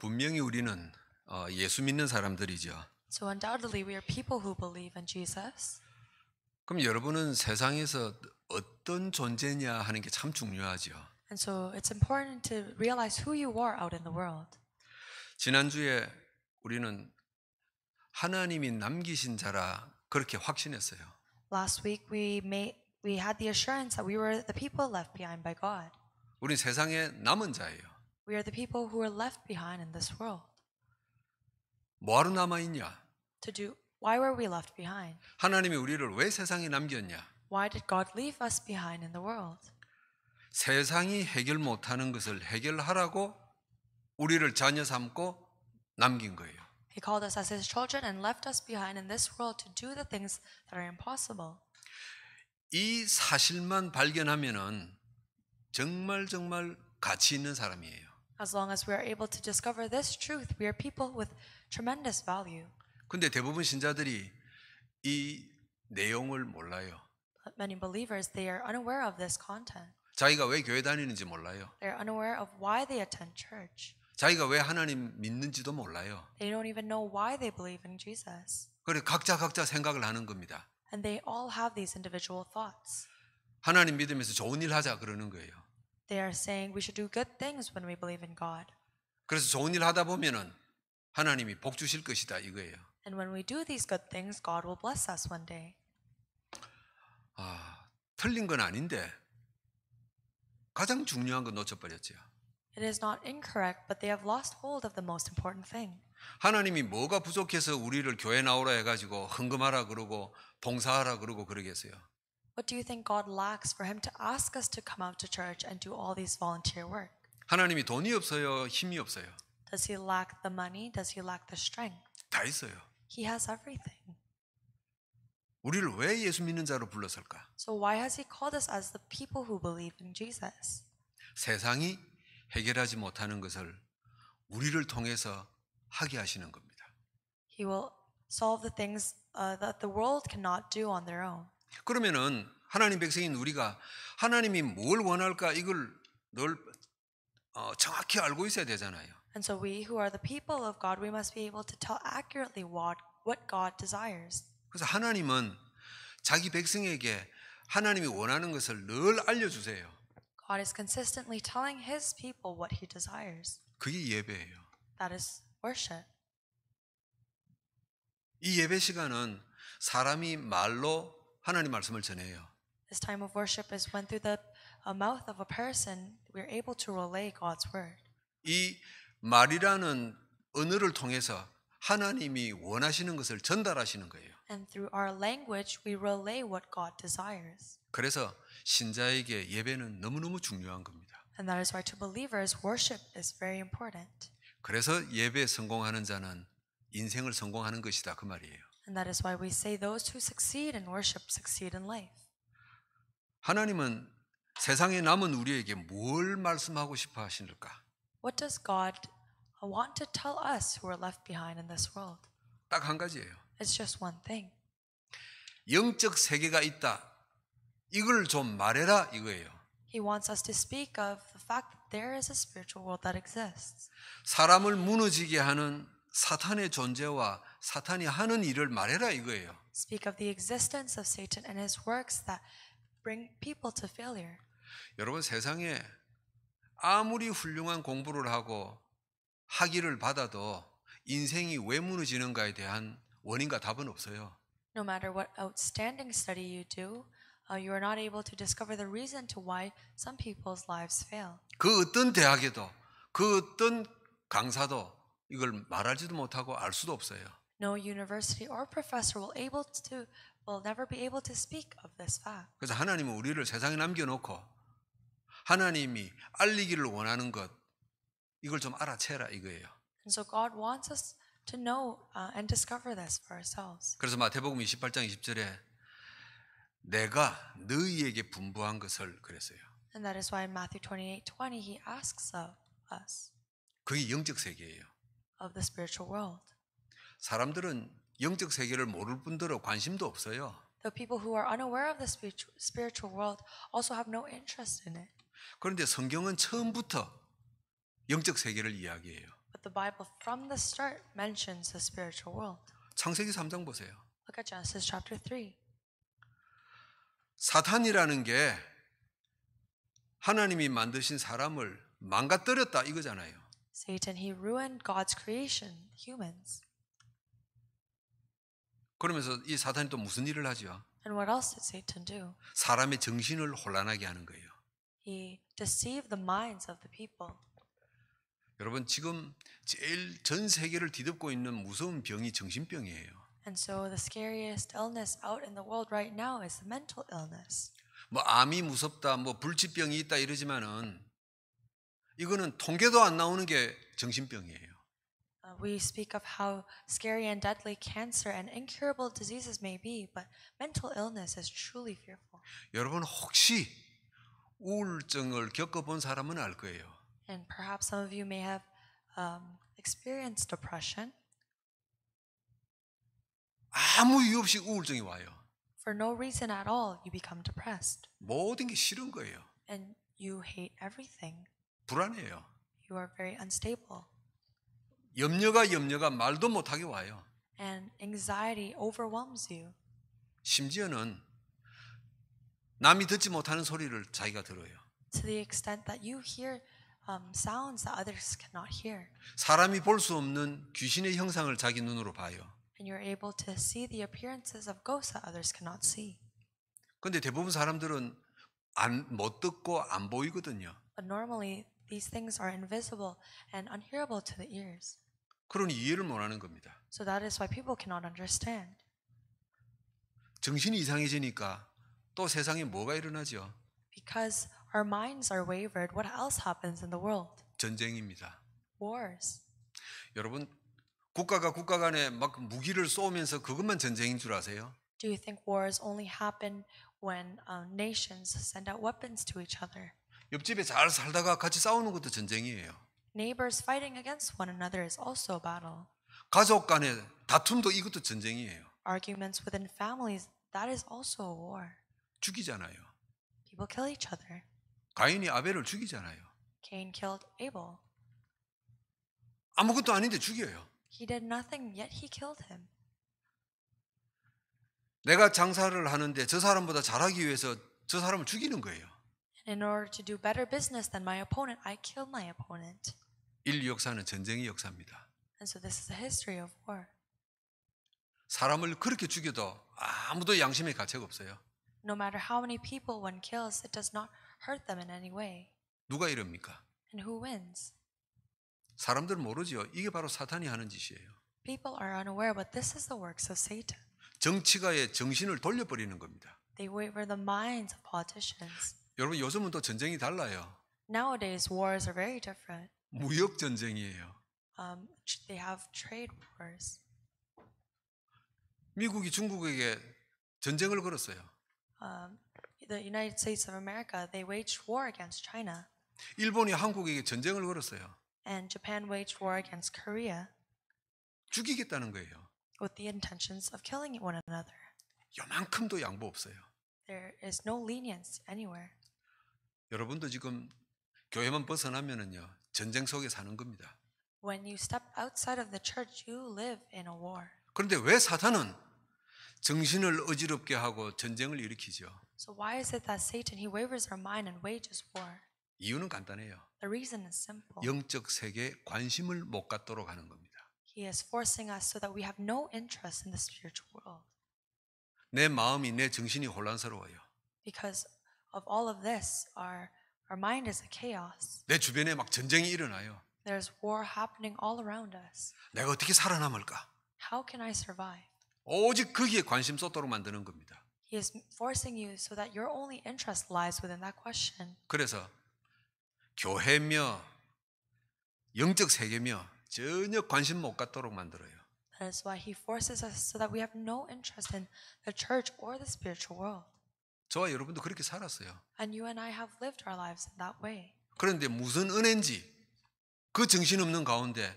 분명히 우리는 예수 믿는 사람들이죠. So undoubtedly we are people who believe in Jesus. 그럼 여러분은 세상에서 어떤 존재냐 하는 게 참 중요하죠. And so it's important to realize who you are out in the world. 지난주에 우리는 하나님이 남기신 자라 그렇게 확신했어요. Last week we made we had the assurance that we were the people left behind by God. 우리 세상에 남은 자예요. We are the people who are left behind in this world. 뭐하러 남아 있냐? To do why were we left behind? 하나님이 우리를 왜 세상에 남겼냐? Why did God leave us behind in the world? 세상이 해결 못하는 것을 해결하라고 우리를 자녀 삼고 남긴 거예요. He called us as His children and left us behind in this world to do the things that are impossible. 이 사실만 발견하면은 정말 정말 가치 있는 사람이에요. As long as we are able to discover this truth, we are people with tremendous value. 근데 대부분 신자들이 이 내용을 몰라요. But many believers they are unaware of this content. 자기가 왜 교회 다니는지 몰라요. They are unaware of why they attend church. 자기가 왜 하나님 믿는지도 몰라요. They don't even know why they believe in Jesus. 그리고 각자 각자 생각을 하는 겁니다. And they all have these individual thoughts. 하나님 믿으면서 좋은 일 하자 그러는 거예요. They are saying we should do good things when we believe in God. 그래서 좋은 일 하다 보면은 하나님이 복 주실 것이다 이거예요. And when we do these good things, God will bless us one day. 아, 틀린 건 아닌데 가장 중요한 건 놓쳐버렸죠. It is not incorrect, but they have lost hold of the most important thing. 하나님이 뭐가 부족해서 우리를 교회 나오라 해가지고 헌금하라 그러고 봉사하라 그러고 그러겠어요. What do you think God lacks for him to ask us to come out to church and do all these volunteer work? 하나님이 돈이 없어요, 힘이 없어요. Does he lack the money? Does he lack the strength? 다 있어요. He has everything. 우리를 왜 예수 믿는 자로 불렀을까? So why has he called us as the people who believe in Jesus? 세상이 해결하지 못하는 것을 우리를 통해서 하게 하시는 겁니다. He will solve the things uh, that the world cannot do on their own. 그러면은 하나님 백성인 우리가 하나님이 뭘 원할까 이걸 늘 어, 정확히 알고 있어야 되잖아요. And so we who are the people of God, we must be able to tell accurately what what God desires. 그래서 하나님은 자기 백성에게 하나님이 원하는 것을 늘 알려주세요. God is consistently telling His people what He desires. 그게 예배예요. That is worship. 이 예배 시간은 사람이 말로 하나님 말씀을 전해요. This time of worship is when through the mouth of a person we are able to relay God's word. 이 말이라는 언어를 통해서 하나님이 원하시는 것을 전달하시는 거예요. And through our language we relay what God desires. 그래서 신자에게 예배는 너무너무 중요한 겁니다. And that is why to believers worship is very important. 그래서 예배 성공하는 자는 인생을 성공하는 것이다 그 말이에요. And that is why we say those who succeed in worship succeed in life. 하나님은 세상에 남은 우리에게 뭘 말씀하고 싶어 What does God want to tell us who are left behind in this world? 가지예요. It's just one thing. 영적 세계가 있다. 이걸 좀 말해라 이거예요. He wants us to speak of the fact that there is a spiritual world that exists. 사람을 무너지게 하는 사탄의 존재와 사탄이 하는 일을 말해라 이거예요. Speak of the existence of Satan and his works that bring people to failure. 여러분 세상에 아무리 훌륭한 공부를 하고 학위를 받아도 인생이 왜 무너지는가에 대한 원인과 답은 없어요. No matter what outstanding study you do, uh, you are not able to discover the reason to why some people's lives fail. 그 어떤 대학에도 그 어떤 강사도 이걸 말하지도 못하고 알 수도 없어요. No university or professor will able to will never be able to speak of this fact. 그래서 하나님은 우리를 세상에 남겨놓고 하나님이 알리기를 원하는 것 이걸 좀 알아채라 이거예요. And so God wants us to know and discover this for ourselves. 그래서 마태복음 28장 20절에 내가 너희에게 분부한 것을 그랬어요. And that is why in Matthew 28:20 he asks of us. 그게 영적 세계예요. of the spiritual world. 사람들은 영적 세계를 모를 뿐더러 관심도 없어요. The people who are unaware of the spiritual world also have no interest in it. 그런데 성경은 처음부터 영적 세계를 이야기해요. But the Bible from the start mentions the spiritual world. 창세기 3장 보세요. Look at Genesis chapter 3. 사탄이라는 게 하나님이 만드신 사람을 망가뜨렸다 이거잖아요. Satan he ruined God's creation, humans. 그러면서 이 사탄이 또 무슨 일을 하죠? And what else did Satan do? 사람의 정신을 혼란하게 하는 거예요. He deceived the minds of the people. 여러분 지금 제일 전 세계를 뒤덮고 있는 무서운 병이 정신병이에요. And so the scariest illness out in the world right now is the mental illness. 뭐 암이 무섭다, 뭐 불치병이 있다 이러지만은 이거는 통계도 안 나오는 게 정신병이에요. We speak of how scary and deadly cancer and incurable diseases may be, but mental illness is truly fearful. 여러분 혹시 우울증을 겪어본 사람은 알 거예요. And perhaps some of you may have um, experienced depression. 아무 이유 없이 우울증이 와요. For no reason at all, you become depressed. 모든 게 싫은 거예요. And you hate everything. 불안해요. You are very unstable. 염려가 염려가 말도 못하게 와요. And anxiety overwhelms you. 심지어는 남이 듣지 못하는 소리를 자기가 들어요. To the extent that you hear um, sounds that others cannot hear. 사람이 볼 수 없는 귀신의 형상을 자기 눈으로 봐요. And you're able to see the appearances of ghosts that others cannot see. 근데 대부분 사람들은 안, 못 듣고 안 보이거든요. But normally These things are invisible and unhearable to the ears. 그러니 이해를 못하는 겁니다. So that is why people cannot understand. 정신이 이상해지니까 또 세상에 뭐가 일어나죠? Because our minds are wavered, what else happens in the world? 전쟁입니다. Wars. 여러분 국가가 국가 간에 막 무기를 쏘면서 그것만 전쟁인 줄 아세요? Do you think wars only happen when uh, nations send out weapons to each other? 옆집에 잘 살다가 같이 싸우는 것도 전쟁이에요. Neighbors fighting against one another is also a battle. 가족 간의 다툼도 이것도 전쟁이에요. Arguments within families that is also a war. 죽이잖아요. People kill each other. 가인이 아벨을 죽이잖아요. Cain killed Abel. 아무것도 아닌데 죽여요. He did nothing yet he killed him. 내가 장사를 하는데 저 사람보다 잘하기 위해서 저 사람을 죽이는 거예요. In order to do better business than my opponent, I kill my opponent. 인류 역사는 전쟁의 역사입니다. And so this is a history of war. 사람을 그렇게 죽여도 아무도 양심의 가책 없어요. No matter how many people one kills, it does not hurt them in any way. 누가 이럽니까? And who wins? 모르지요. 이게 바로 사탄이 하는 짓이에요. People are unaware, but this is the works of Satan. 정치가의 정신을 돌려버리는 겁니다. They waver the minds of politicians. 여러분 요즘은 또 전쟁이 달라요. Nowadays wars are very different. 무역 전쟁이에요. Um, they have trade wars. 미국이 중국에게 전쟁을 걸었어요. Um, the United States of America they waged war against China. 일본이 한국에게 전쟁을 걸었어요. And Japan waged war against Korea. 죽이겠다는 거예요. With the intentions of killing one another. 요만큼도 양보 없어요. There is no lenience anywhere. 여러분도 지금 교회만 벗어나면은요 전쟁 속에 사는 겁니다. When you step outside of the church, you live in a war. 그런데 왜 사탄은 정신을 어지럽게 하고 전쟁을 일으키죠? So why is it that Satan he wavers our mind and wages war? 이유는 간단해요. The reason is simple. 영적 세계에 관심을 못 갖도록 하는 겁니다. He is forcing us so that we have no interest in the spiritual world. 내 마음이 내 정신이 혼란스러워요. Because of all of this, our our mind is a chaos. 내 주변에 막 전쟁이 일어나요. There's war happening all around us. 내가 어떻게 살아남을까? How can I survive? 오직 거기에 관심 쏟도록 만드는 겁니다. He is forcing you so that your only interest lies within that question. 그래서 교회며 영적 세계며 전혀 관심 못 갖도록 만들어요. That is why he forces us so that we have no interest in the church or the spiritual world. 저와 여러분도 그렇게 살았어요. And you and I have lived our lives in that way. 그런데 무슨 은혜인지 그 정신없는 가운데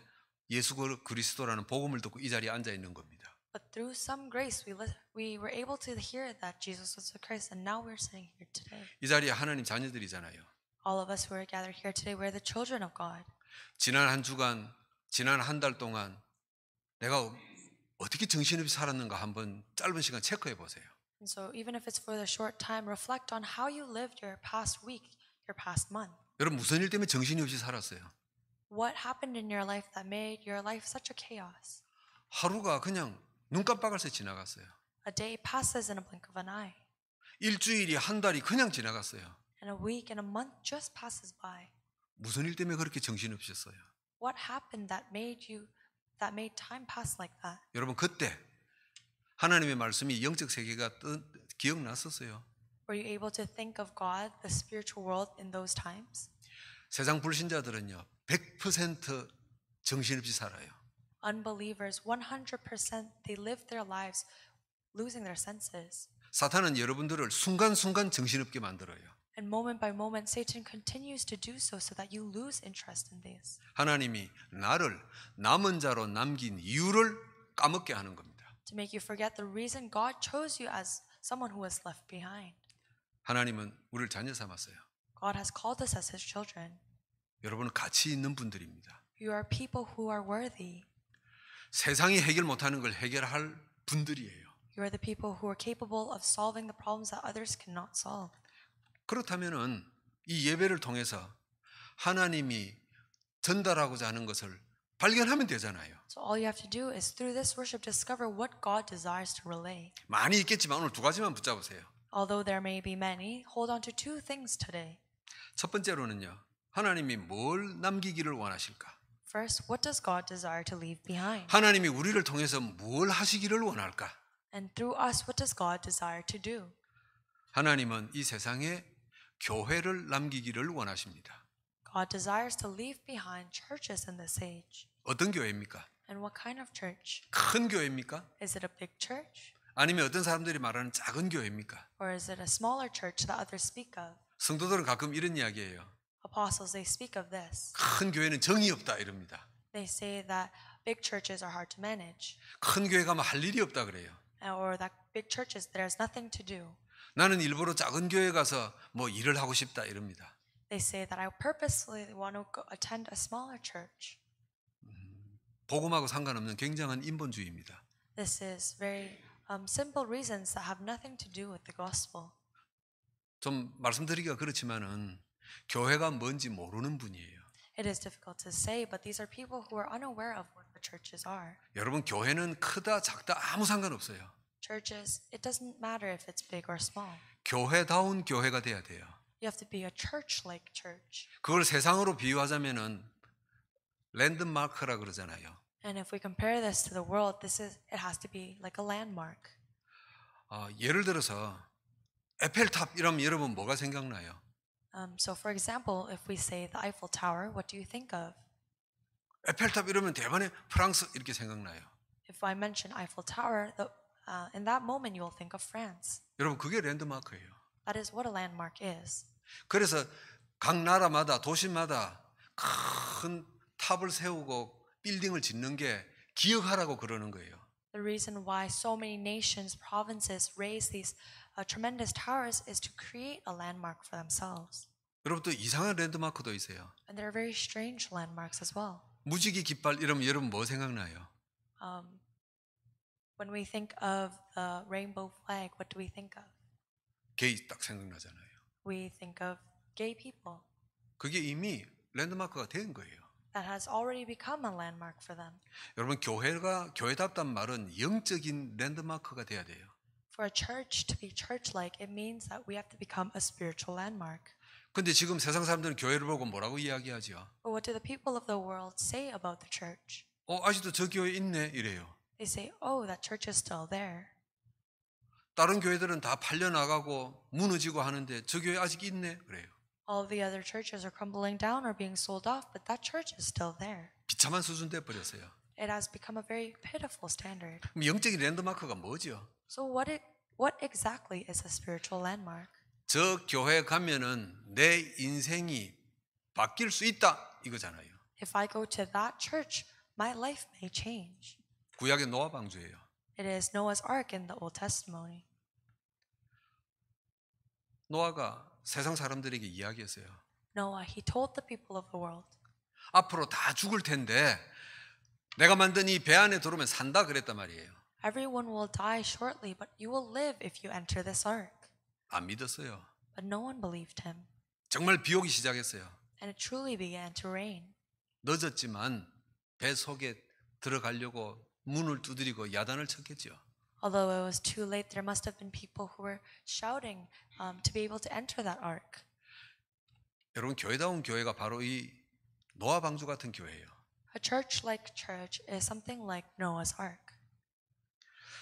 예수 그리스도라는 복음을 듣고 이 자리에 앉아 있는 겁니다. But through some grace we we were able to hear that Jesus was the Christ and now we're sitting here today. 이 자리에 하나님 자녀들이잖아요. All of us who are gathered here today we're the children of God. 지난 한 주간 지난 한 달 동안 내가 어떻게 정신없이 살았는가 한번 짧은 시간 체크해 보세요. And so even if it's for the short time, reflect on how you lived your past week, your past month. 여러분 무슨 일 때문에 정신이 없이 살았어요? What happened in your life that made your life such a chaos? 하루가 그냥 지나갔어요. A day passes in a blink of an eye. 일주일이 한 달이 그냥 지나갔어요. And a week and a month just passes by. 무슨 일 때문에 그렇게 정신이 What happened that made you that made time pass like that? 여러분 그때 하나님의 말씀이 영적 세계가 뜬, 기억났었어요. Were you able to think of God, the spiritual world in those times? 세상 불신자들은요. 100% 정신없이 살아요. Unbelievers 100% they live their lives losing their senses. 사탄은 여러분들을 순간순간 정신없게 만들어요. And moment by moment Satan continues to do so so that you lose interest in this. 하나님이 나를 남은 자로 남긴 이유를 까먹게 하는 겁니다. to make you forget the reason God chose you as someone who was left behind. 하나님은 우리를 자녀 삼았어요. God has called us as his children. 여러분은 가치 있는 분들입니다. You are people who are worthy. 세상이 해결 못하는 걸 해결할 분들이에요. You are the people who are capable of solving the problems that others cannot solve. 그렇다면은 이 예배를 통해서 하나님이 전달하고자 하는 것을 발견하면 되잖아요. So all you have to do is through this worship discover what God desires to relay. 많이 있겠지만 오늘 두 가지만 붙잡으세요. Although there may be many, hold on to two things today. 첫 번째로는요. 하나님이 뭘 남기기를 원하실까? First, what does God desire to leave behind? 하나님이 우리를 통해서 뭘 하시기를 원할까? And through us, what does God desire to do? 하나님은 이 세상에 교회를 남기기를 원하십니다. God desires to leave behind churches in this age. 어떤 교회입니까? And what kind of church? 큰 교회입니까? Is it a big church? 아니면 어떤 사람들이 말하는 작은 교회입니까? Or is it a smaller church that others speak of? 성도들은 가끔 이런 이야기해요. Apostles they speak of this. 큰 교회는 정이 없다 이럽니다. They say that big churches are hard to manage. 큰 교회 가면 할 일이 없다 그래요. Or that big churches there's nothing to do. 나는 일부러 작은 교회 가서 뭐 일을 하고 싶다 이럽니다. They say that I purposely want to attend a smaller church. 복음하고 상관없는 굉장한 인본주의입니다. This is very um, simple reasons that have nothing to do with the gospel. 좀 말씀드리기가 그렇지만은 교회가 뭔지 모르는 분이에요. It is difficult to say, but these are people who are unaware of what the churches are. 여러분 교회는 크다 작다 아무 상관없어요. Churches, it doesn't matter if it's big or small. 교회다운 교회가 돼야 돼요. You have to be a church-like church. 그걸 세상으로 비유하자면은 랜드마크라 그러잖아요. And if we compare this to the world, this is it has to be like a landmark. 어, 예를 들어서 에펠탑 이러면 여러분 뭐가 생각나요? Um, so for example, if we say the Eiffel Tower, what do you think of? 에펠탑 이러면 대만의 프랑스 이렇게 생각나요. If I mention Eiffel Tower, the, uh, in that moment you will think of France. 여러분 그게 랜드마크예요. That is what a landmark is. 그래서 각 나라마다 도시마다 큰 탑을 세우고 빌딩을 짓는 게 기억하라고 그러는 거예요. The reason why so many nations, provinces raise these uh, tremendous towers is to create a landmark for themselves. 여러분 또 이상한 랜드마크도 있어요. And there are very strange landmarks as well. 무지개 깃발 이러면 여러분 뭐 생각나요? Um, when we think of the rainbow flag, what do we think of? 게이 딱 생각나잖아요. We think of gay people. 그게 이미 랜드마크가 된 거예요. that has already become a landmark for them. 여러분 교회가 교회답단 말은 영적인 랜드마크가 돼야 돼요. For a church to be church-like, it means that we have to become a spiritual landmark. 근데 지금 세상 사람들은 교회를 보고 뭐라고 이야기하죠? But what do the people of the world say about the church? 어 아직도 저 교회 있네 이래요. They say, "Oh, that church is still there." 다른 교회들은 다 팔려 나가고 무너지고 하는데 저 교회 아직 있네 그래요. All the other churches are crumbling down or being sold off, but that church is still there. 비참한 수준 It has become a very pitiful standard. 영적인 랜드마크가 뭐죠? So what it, what exactly is a spiritual landmark? 저 교회 가면은 내 인생이 바뀔 수 있다 이거잖아요. If I go to that church, my life may change. 구약의 노아 방주예요. It is Noah's ark in the Old Testament. 노아가 세상 사람들에게 이야기했어요. Noah, he told the people of the world. 앞으로 다 죽을 텐데 내가 만든 이 배 안에 들어오면 산다 그랬단 말이에요. Everyone will die shortly, but you will live if you enter this ark. 안 믿었어요. But no one believed him. 정말 비 오기 시작했어요. And it truly began to rain. 늦었지만 배 속에 들어가려고 문을 두드리고 야단을 쳤겠죠. Although it was too late, there must have been people who were shouting um, to be able to enter that ark. 여러분 교회다운 교회가 바로 이 노아 방주 같은 교회예요. A church-like church is something like Noah's ark.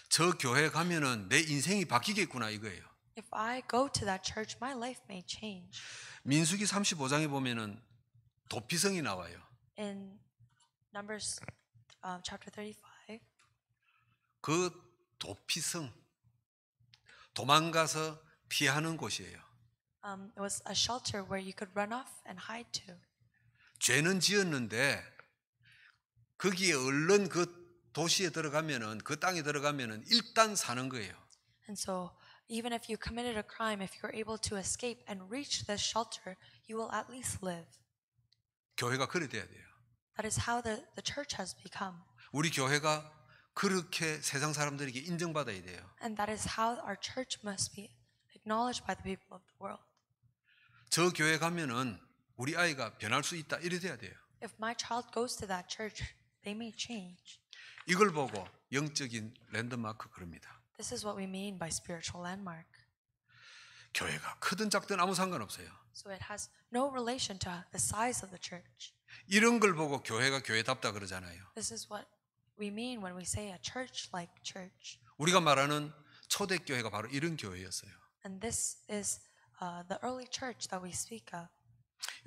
저 교회 가면은 내 인생이 바뀌겠구나 이거예요. If I go to that church, my life may change. 민수기 35장에 보면은 도피성이 나와요. In Numbers um, chapter 35. 그 도피성, 도망가서 피하는 곳이에요. Um, it was a shelter where you could run off and hide to. 죄는 지었는데 거기에 얼른 그 도시에 들어가면은 그 땅에 들어가면은 일단 사는 거예요. And so even if you committed a crime, if you're able to escape and reach this shelter, you will at least live. 교회가 그래 돼야 돼요. That is how the the church has become. 우리 교회가 그렇게 세상 사람들에게 인정받아야 돼요. And that is how our church must be acknowledged by the people of the world. 저 교회 가면은 우리 아이가 변할 수 있다 이래 돼야 돼요. If my child goes to that church, they may change. 이걸 보고 영적인 랜드마크 그럽니다. This is what we mean by spiritual landmark. 교회가 크든 작든 아무 상관없어요. So it has no relation to the size of the church. 이런 걸 보고 교회가 교회답다 그러잖아요. This is what we mean when we say a church like church. 우리가 말하는 초대 교회가 바로 이런 교회였어요. And this is uh, the early church that we speak of.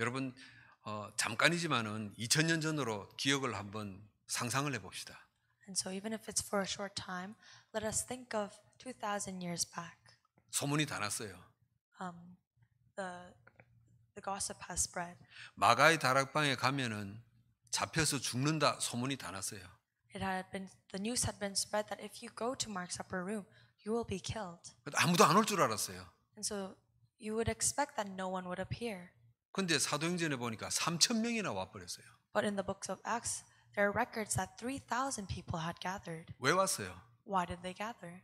여러분 어, 잠깐이지만은 2000년 전으로 기억을 한번 상상을 해봅시다. And so even if it's for a short time, let us think of 2000 years back. 소문이 다 났어요. Um, the the gossip has spread. 마가의 다락방에 가면은 잡혀서 죽는다 소문이 다 났어요. it had been the news had been spread that if you go to Mark's upper room, you will be killed. 아무도 안올줄 알았어요. And so you would expect that no one would appear. 근데 사도행전에 보니까 3천 명이나 와 But in the books of Acts, there are records that 3,000 people had gathered. 왜 왔어요? Why did they gather?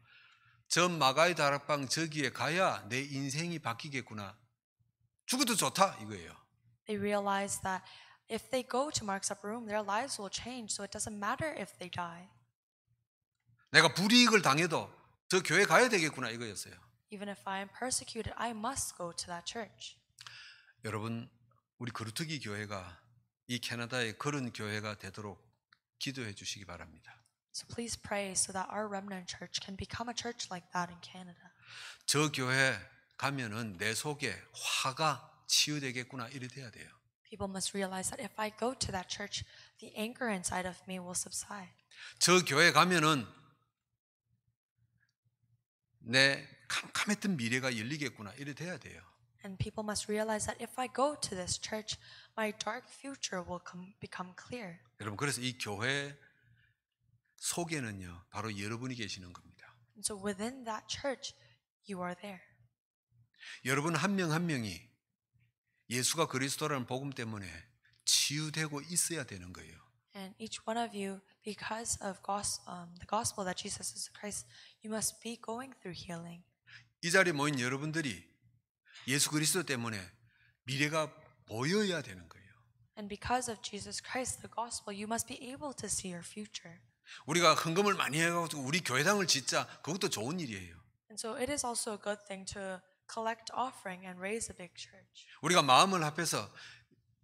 저 마가의 다락방 저기에 가야 내 인생이 바뀌겠구나. 죽어도 좋다 이거예요. They realized that If they go to Mark's upper room, their lives will change. So it doesn't matter if they die. 내가 불이익을 당해도 저 교회 가야 되겠구나 이거였어요. Even if I am persecuted, I must go to that church. 여러분, 우리 그루트기 교회가 이 캐나다의 그런 교회가 되도록 기도해 주시기 바랍니다. So please pray so that our remnant church can become a church like that in Canada. 저 교회 가면은 내 속에 화가 치유되겠구나 이래 돼야 돼요. People must realize that if I go to that church, the anger inside of me will subside. 저 교회 가면은 내 캄캄했던 미래가 열리겠구나 이래 돼야 돼요. And people must realize that if I go to this church, my dark future will come, become clear. 여러분 그래서 이 교회 속에는요 바로 여러분이 계시는 겁니다. And so within that church, you are there. 여러분 한 명 한 명이 예수가 그리스도라는 복음 때문에 치유되고 있어야 되는 거예요. And each one of you, because of gos, um, the gospel that Jesus is Christ, you must be going through healing. 이 자리에 모인 여러분들이 예수 그리스도 때문에 미래가 보여야 되는 거예요. And because of Jesus Christ, the gospel, you must be able to see your future. 우리가 헌금을 많이 해가지고 우리 교회당을 짓자 그것도 좋은 일이에요. And so it is also a good thing to collect offering and raise a big church. 우리가 마음을 합해서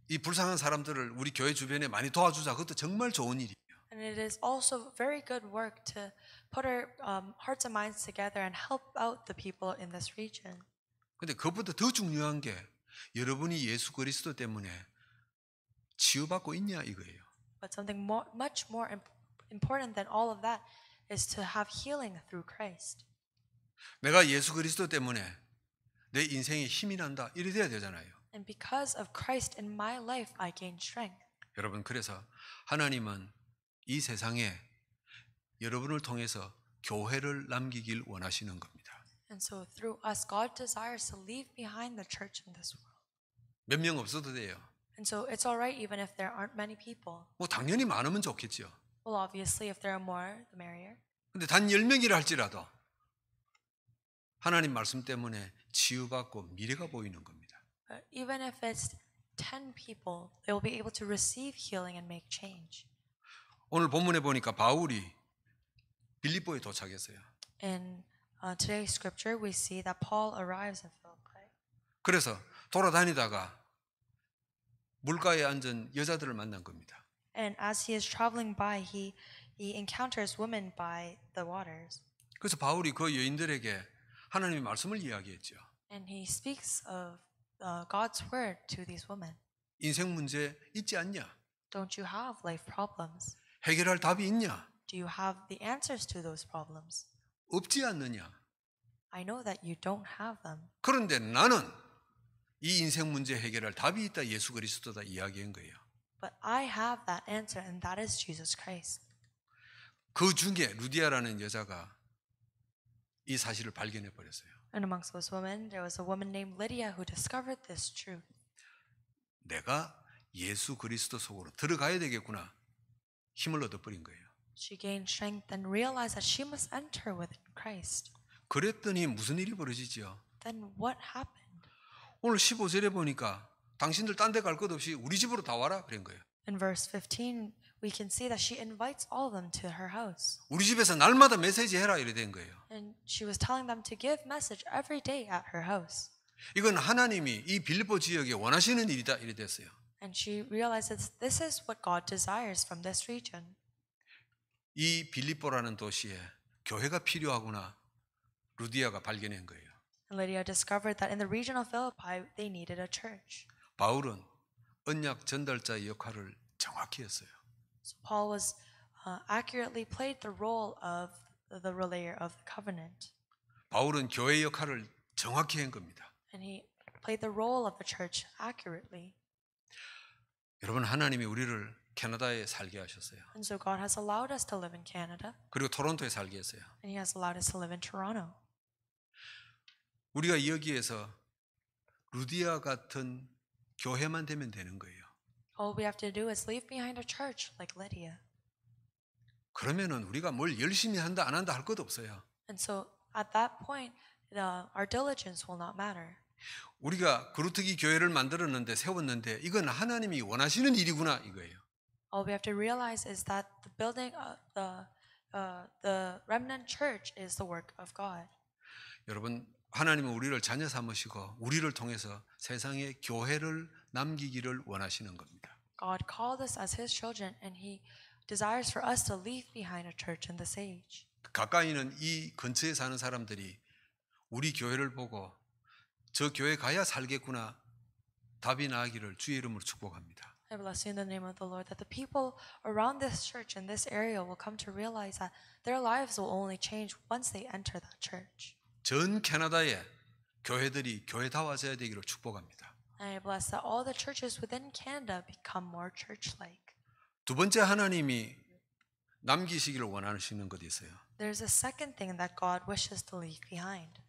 이 불쌍한 사람들을 우리 교회 주변에 많이 도와주자. 그것도 정말 좋은 일이에요. And it is also very good work to put our um, hearts and minds together and help out the people in this region. 근데 그것보다 더 중요한 게 여러분이 예수 그리스도 때문에 치유받고 있냐 이거예요. But something more, much more important than all of that is to have healing through Christ. 내가 예수 그리스도 때문에 내 인생에 힘이 난다. 이래 돼야 되잖아요. And because of Christ in my life I gain strength. 여러분 그래서 하나님은 이 세상에 여러분을 통해서 교회를 남기길 원하시는 겁니다. And so through us God desires to leave behind the church in this world. 몇명 없어도 돼요. And so it's all right even if there aren't many people. 뭐 당연히 많으면 좋겠죠. Well obviously if there are more the merrier. 근데 단 10명이라 할지라도 하나님 말씀 때문에 치유받고 미래가 보이는 겁니다. Even if it's 10 people, they will be able to receive healing and make change. 오늘 본문에 보니까 바울이 빌립보에 도착했어요. In uh, today's scripture, we see that Paul arrives in Philippi. 그래서 돌아다니다가 물가에 앉은 여자들을 만난 겁니다. And as he is traveling by, he he encounters women by the waters. 그래서 바울이 그 여인들에게 하나님의 말씀을 이야기했죠. And he speaks of God's word to these women. 인생 문제 있지 않냐? Don't you have life problems? 해결할 답이 있냐? Do you have the answers to those problems? 없지 않느냐? I know that you don't have them. 그런데 나는 이 인생 문제 해결할 답이 있다 예수 그리스도다 이야기한 거예요. But I have that answer and that is Jesus Christ. 그 중에 루디아라는 여자가 이 사실을 발견해 버렸어요. And amongst those women, there was a woman named Lydia who discovered this truth. 내가 예수 그리스도 속으로 들어가야 되겠구나. 힘을 얻어 버린 거예요. She gained strength and realized that she must enter with Christ. 그랬더니 무슨 일이 벌어지지요? Then what happened? 오늘 15절에 보니까 당신들 딴 데 갈 것 없이 우리 집으로 다 와라 그런 거예요. In verse 15, we can see that she invites all of them to her house. 우리 집에서 날마다 메시지 해라 이래 된 거예요. And she was telling them to give message every day at her house. 이건 하나님이 이 빌립보 지역에 원하시는 일이다 이래 됐어요. And she realizes this is what God desires from this region. 이 빌립보라는 도시에 교회가 필요하구나 루디아가 발견한 거예요. And Lydia discovered that in the region of Philippi they needed a church. 바울은 언약 전달자의 역할을 정확히 했어요. So Paul was uh, accurately played the role of the relayer of the covenant. 바울은 교회의 역할을 정확히 한 겁니다. And he played the role of the church accurately. 여러분 하나님이 우리를 캐나다에 살게 하셨어요. And so God has allowed us to live in Canada. 그리고 토론토에 살게 했어요. And he has allowed us to live in Toronto. 우리가 여기에서 루디아 같은 교회만 되면 되는 거예요. All we have to do is leave behind a church like Lydia. 그러면은 우리가 뭘 열심히 한다 안 한다 할 것도 없어요. And so at that point, the, our diligence will not matter. 우리가 그루트기 교회를 만들었는데 세웠는데 이건 하나님이 원하시는 일이구나 이거예요. All we have to realize is that the building of the uh, the remnant church is the work of God. 여러분 하나님은 우리를 자녀 삼으시고 우리를 통해서 세상에 교회를 남기기를 원하시는 겁니다. God called us as his children and he desires for us to leave behind a church in this age. 가까이는 이 근처에 사는 사람들이 우리 교회를 보고 저 교회 가야 살겠구나 답이 나기를 주의 이름으로 축복합니다. I bless you in the name of the Lord that the people around this church in this area will come to realize that their lives will only change once they enter that church. 전 캐나다에 교회들이 교회다워져야 되기를 축복합니다. I bless that all the churches within Canada become more church-like. 두 번째 하나님이 남기시기를 원하시는 것이 있어요. There's a second thing that God wishes to leave behind.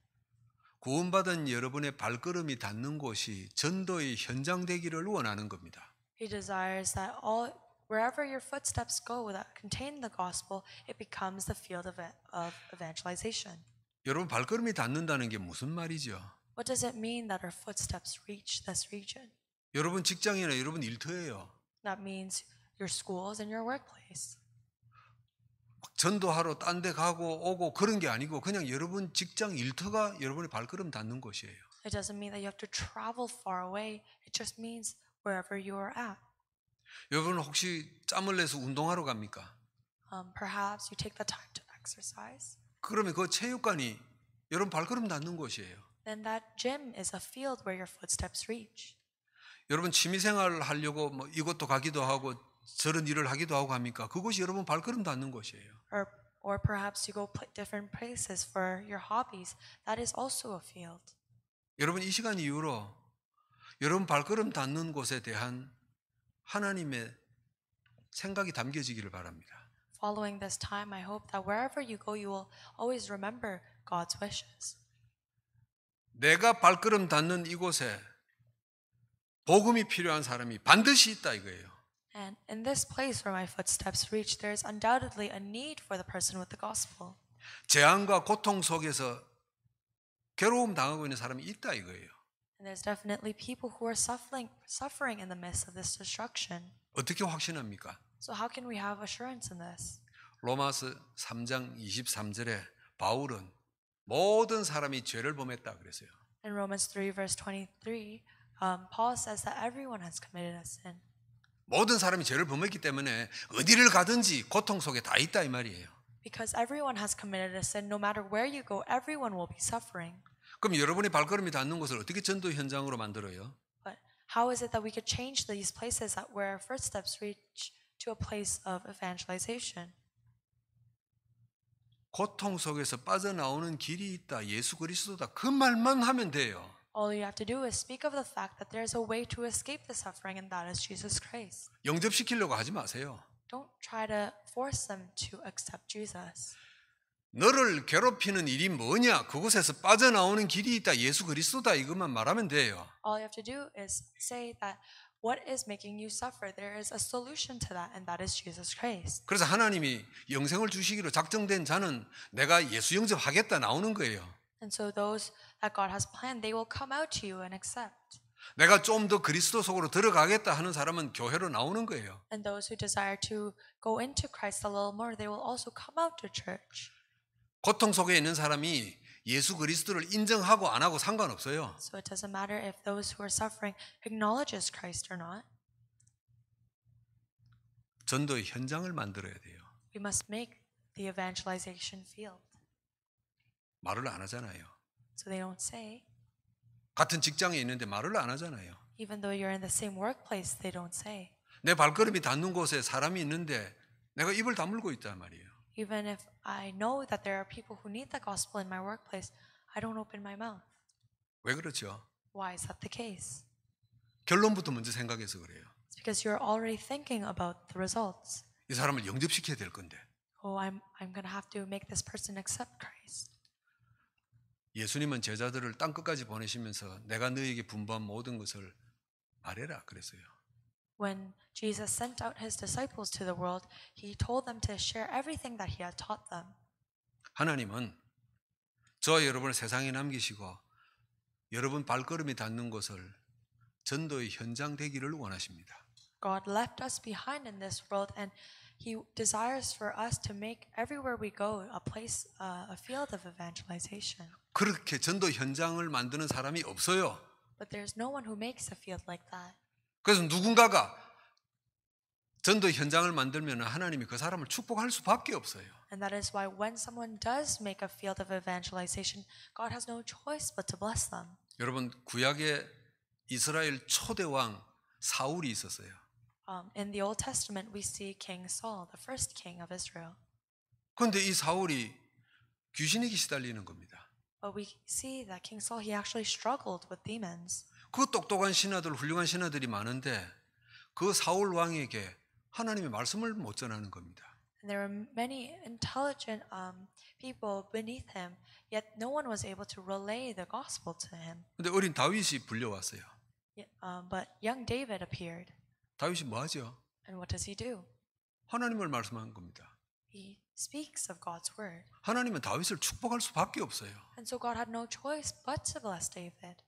구원받은 여러분의 발걸음이 닿는 곳이 전도의 현장 되기를 원하는 겁니다. He desires that all wherever your footsteps go that contain the gospel, it becomes the field of, of evangelization. 여러분 발걸음이 닿는다는 게 무슨 말이죠? What does it mean that our footsteps reach this region? 여러분 직장이나 여러분 일터예요. That means your schools and your workplace. 전도하러 딴 데 가고 오고 그런 게 아니고 그냥 여러분 직장 일터가 여러분의 발걸음 닿는 곳이에요. It doesn't mean that you have to travel far away. It just means wherever you are at. 여러분 혹시 짬을 내서 운동하러 갑니까? Um, perhaps you take the time to exercise. 그러면 그 체육관이 여러분 발걸음 닿는 곳이에요. then that gym is a field where your footsteps reach. 여러분 취미 생활을 하려고 뭐 이것도 가기도 하고 저런 일을 하기도 하고 합니까? 그것이 여러분 발걸음 닿는 곳이에요. Or, or perhaps you go put different places for your hobbies. That is also a field. 여러분 이 시간 이후로 여러분 발걸음 닿는 곳에 대한 하나님의 생각이 담겨지기를 바랍니다. Following this time, I hope that wherever you go, you will always remember God's wishes. 내가 발걸음 닿는 이곳에 복음이 필요한 사람이 반드시 있다 이거예요. And in this place where my footsteps reach, there is undoubtedly a need for the person with the gospel. 재앙과 고통 속에서 괴로움 당하고 있는 사람이 있다 이거예요. And there's definitely people who are suffering, suffering in the midst of this destruction. 어떻게 확신합니까? So how can we have assurance in this? 로마서 3장 23절에 바울은 모든 사람이 죄를 범했다 그랬어요. In Romans 3 verse 23, um, Paul says that everyone has committed a sin. 모든 사람이 죄를 범했기 때문에 어디를 가든지 고통 속에 다 있다 이 말이에요. Because everyone has committed a sin, no matter where you go, everyone will be suffering. 그럼 여러분이 발걸음이 닿는 곳을 어떻게 전도 현장으로 만들어요? But how is it that we could change these places where our first steps reach to a place of evangelization? 고통 속에서 빠져나오는 길이 있다. 예수 그리스도다. 그 말만 하면 돼요. All you have to do is speak of the fact that there's a way to escape the suffering and that is Jesus Christ. 영접시키려고 하지 마세요. Don't try to force them to accept Jesus. 너를 괴롭히는 일이 뭐냐? 그곳에서 빠져나오는 길이 있다. 예수 그리스도다. 이것만 말하면 돼요. All you have to do is say that What is making you suffer? There is a solution to that, and that is Jesus Christ. 그래서 하나님이 영생을 주시기로 작정된 자는 내가 예수 영접하겠다 나오는 거예요. And so those that God has planned, they will come out to you and accept. 내가 좀 더 그리스도 속으로 들어가겠다 하는 사람은 교회로 나오는 거예요. And those who desire to go into Christ a little more, they will also come out to church. 고통 속에 있는 사람이 예수 그리스도를 인정하고 안 하고 상관없어요. So it doesn't matter if those who are suffering acknowledges Christ or not. 전도의 현장을 만들어야 돼요. We must make the evangelization field. 말을 안 하잖아요. So they don't say. 같은 직장에 있는데 말을 안 하잖아요. Even though you're in the same workplace, they don't say. 내 발걸음이 닿는 곳에 사람이 있는데 내가 입을 다물고 있단 말이에요. Even if I know that there are people who need the gospel in my workplace, I don't open my mouth. 왜 그렇죠? Why is that the case? 결론부터 먼저 생각해서 그래요. It's because you're already thinking about the results. 이 사람을 영접시켜야 될 건데. Oh, I'm I'm gonna have to make this person accept Christ. 예수님은 제자들을 땅 끝까지 보내시면서 내가 너에게 분부한 모든 것을 말해라 그랬어요. When Jesus sent out his disciples to the world, he told them to share everything that he had taught them. 하나님은 저와 여러분을 세상에 남기시고 여러분 발걸음이 닿는 곳을 전도의 현장 되기를 원하십니다. God left us behind in this world and he desires for us to make everywhere we go a place uh, a field of evangelization. 그렇게 전도 현장을 만드는 사람이 없어요. But there's no one who makes a field like that. 그래서 누군가가 전도 현장을 만들면 하나님이 그 사람을 축복할 수밖에 없어요. And that is why when someone does make a field of evangelization, God has no choice but to bless them. 여러분 구약에 이스라엘 초대 왕 사울이 있었어요. Um, in the Old Testament, we see King Saul, the first king of Israel. 그런데 이 사울이 귀신에게 시달리는 겁니다. But we see that King Saul he actually struggled with demons. 그 똑똑한 신하들, 훌륭한 신하들이 많은데 그 사울 왕에게 하나님의 말씀을 못 전하는 겁니다. And there were many intelligent um, people beneath him, yet no one was able to relay the gospel to him. 근데 어린 다윗이 불려왔어요. Yeah, um, but young David appeared. 다윗이 뭐 하죠? And what does he do? 하나님을 말씀한 겁니다. He speaks of God's word. 하나님은 다윗을 축복할 수밖에 없어요. And so God had no choice but to bless David.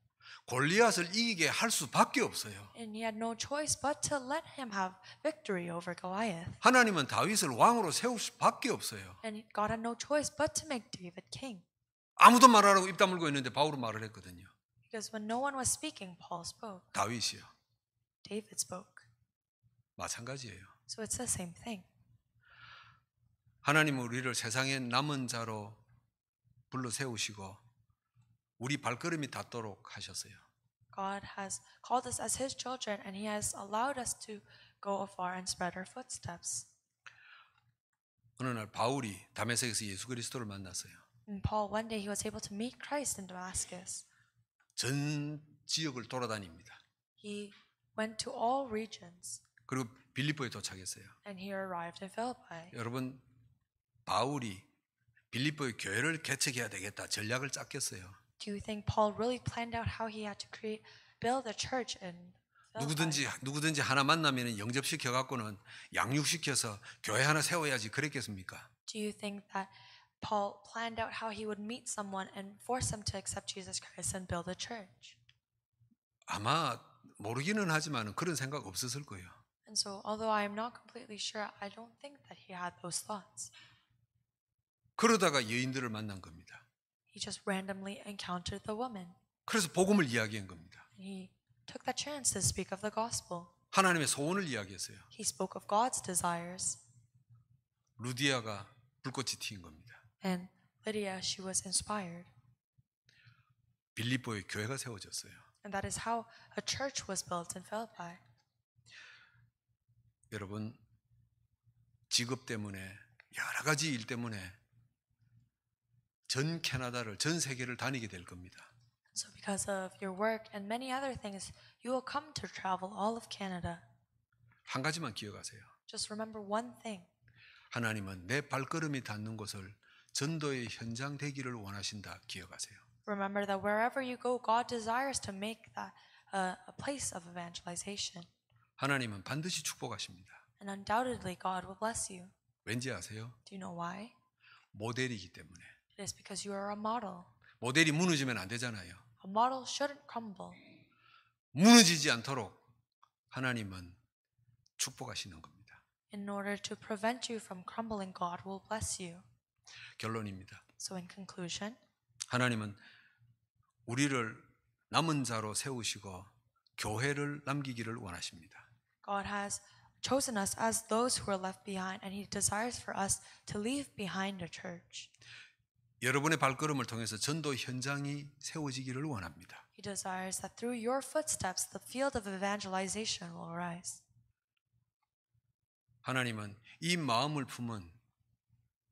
골리앗을 이기게 할 수밖에 없어요. And he had no choice but to let him have victory over Goliath. 하나님은 다윗을 왕으로 세울 수밖에 없어요. And God had no choice but to make David king. 아무도 말하라고 입 다물고 있는데 바울은 말을 했거든요. Because when no one was speaking, Paul spoke. 다윗이요. David spoke. 마찬가지예요. So it's the same thing. 하나님은 우리를 세상의 남은 자로 불러 세우시고 우리 발걸음이 닿도록 하셨어요. God has called us as his children and he has allowed us to go afar and spread our footsteps. 어느 날 바울이 다메섹에서 예수 그리스도를 만났어요. And Paul one day he was able to meet Christ in Damascus. 전 지역을 돌아다닙니다. He went to all regions. 그리고 빌립보에 도착했어요. And he arrived in Philippi. 여러분 바울이 빌립보의 교회를 개척해야 되겠다 전략을 짰겠어요. Do you think Paul really planned out how he had to create, build a church and? 누구든지 누구든지 하나 만나면은 영접시켜 갖고는 양육시켜서 교회 하나 세워야지 그랬겠습니까? Do you think that Paul planned out how he would meet someone and force them to accept Jesus Christ and build a church? 아마 모르기는 하지만 그런 생각 없었을 거예요. And so, although I am not completely sure, I don't think that he had those thoughts. 그러다가 여인들을 만난 겁니다. He just randomly encountered the woman. 그래서 복음을 이야기한 겁니다. He took that chance to speak of the gospel. 하나님의 소원을 이야기했어요. He spoke of God's desires. 루디아가 불꽃이 튀는 겁니다. And Lydia, she was inspired. 빌립보의 교회가 세워졌어요. And that is how a church was built in Philippi. 여러분 직업 때문에 여러 가지 일 때문에 전 캐나다를 전 세계를 다니게 될 겁니다. So because of your work and many other things, you will come to travel all of Canada. 한 가지만 기억하세요. Just remember one thing. 하나님은 내 발걸음이 닿는 곳을 전도의 현장 되기를 원하신다. 기억하세요. Remember that wherever you go, God desires to make that a, a place of evangelization. 하나님은 반드시 축복하십니다. And undoubtedly, God will bless you. 왠지 아세요? Do you know why? 모델이기 때문에. It's because you are a model. 모델이 무너지면 안 되잖아요. A model shouldn't crumble. 무너지지 않도록 하나님은 축복하시는 겁니다. In order to prevent you from crumbling, God will bless you. 결론입니다. So in conclusion, 하나님은 우리를 남은 자로 세우시고 교회를 남기기를 원하십니다. God has chosen us as those who are left behind and he desires for us to leave behind a church. 여러분의 발걸음을 통해서 전도 현장이 세워지기를 원합니다. He desires that through your footsteps the field of evangelization will arise. 하나님은 이 마음을 품은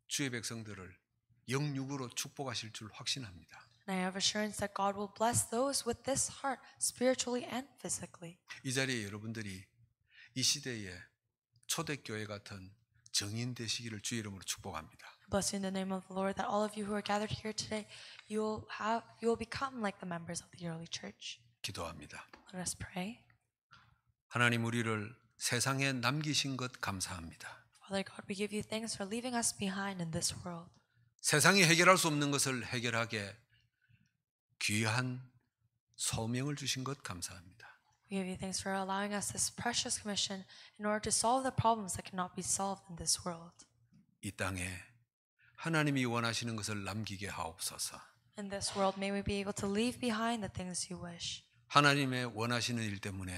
주의 백성들을 영육으로 축복하실 줄 확신합니다. And I have assurance that God will bless those with this heart spiritually and physically. 이 자리에 여러분들이 이 시대에 초대교회 같은 정인 되시기를 주의 이름으로 축복합니다. Bless you in the name of the Lord, that all of you who are gathered here today, you will have, you will become like the members of the early church. 기도합니다. Let us pray. 하나님 우리를 세상에 남기신 것 감사합니다. Father God, we give you thanks for leaving us behind in this world. 세상이 해결할 수 없는 것을 해결하게 귀한 소명을 주신 것 감사합니다. We give you thanks for allowing us this precious commission in order to solve the problems that cannot be solved in this world. 이 땅에 하나님이 원하시는 것을 남기게 하옵소서. In this world may we be able to leave behind the things you wish. 하나님의 원하시는 일 때문에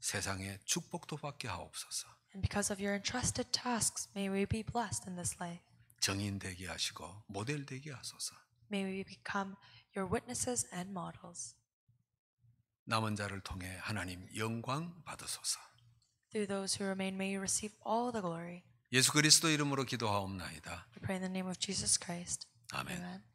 세상에 축복도 받게 하옵소서. And because of your entrusted tasks may we be blessed in this life. 정인 되게 하시고 모델 되게 하소서. May we become your witnesses and models. 남은 자를 통해 하나님 영광 받으소서. Through those who remain may you receive all the glory. 예수 그리스도 이름으로 기도하옵나이다. Pray in the name of Jesus Christ. 아멘. Amen.